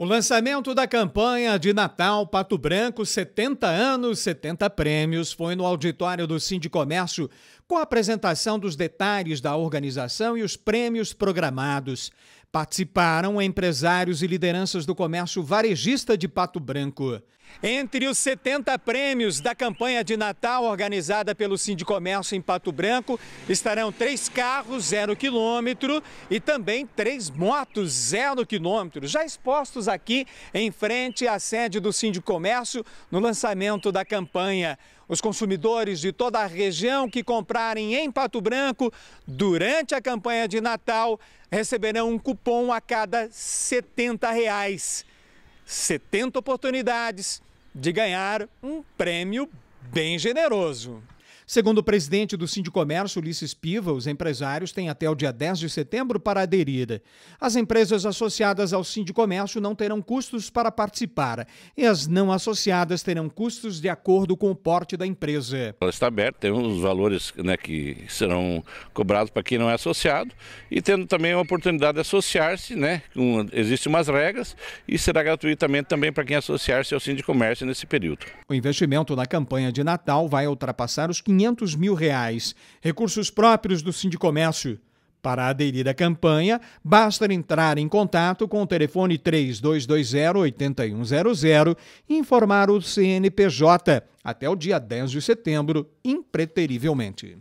O lançamento da campanha de Natal Pato Branco 70 anos, 70 prêmios foi no auditório do Sindicomércio com a apresentação dos detalhes da organização e os prêmios programados. Participaram empresários e lideranças do comércio varejista de Pato Branco. Entre os 70 prêmios da campanha de Natal organizada pelo Sindicomércio em Pato Branco, estarão três carros zero quilômetro e também três motos zero quilômetro, já expostos aqui em frente à sede do Sindicomércio no lançamento da campanha. Os consumidores de toda a região que comprarem em Pato Branco durante a campanha de Natal receberão um cupom a cada R$ 70. Reais. 70 oportunidades de ganhar um prêmio bem generoso. Segundo o presidente do Sindicomércio, Ulisses Piva, os empresários têm até o dia 10 de setembro para aderir. As empresas associadas ao Sindicomércio não terão custos para participar e as não associadas terão custos de acordo com o porte da empresa. Ela está aberta, tem os valores né, que serão cobrados para quem não é associado e tendo também a oportunidade de associar-se, né? Existem umas regras e será gratuitamente também para quem associar-se ao Sindicomércio nesse período. O investimento na campanha de Natal vai ultrapassar os 500 500 mil reais, recursos próprios do Sindicomércio. Para aderir à campanha, basta entrar em contato com o telefone 3220-8100 e informar o CNPJ até o dia 10 de setembro, impreterivelmente.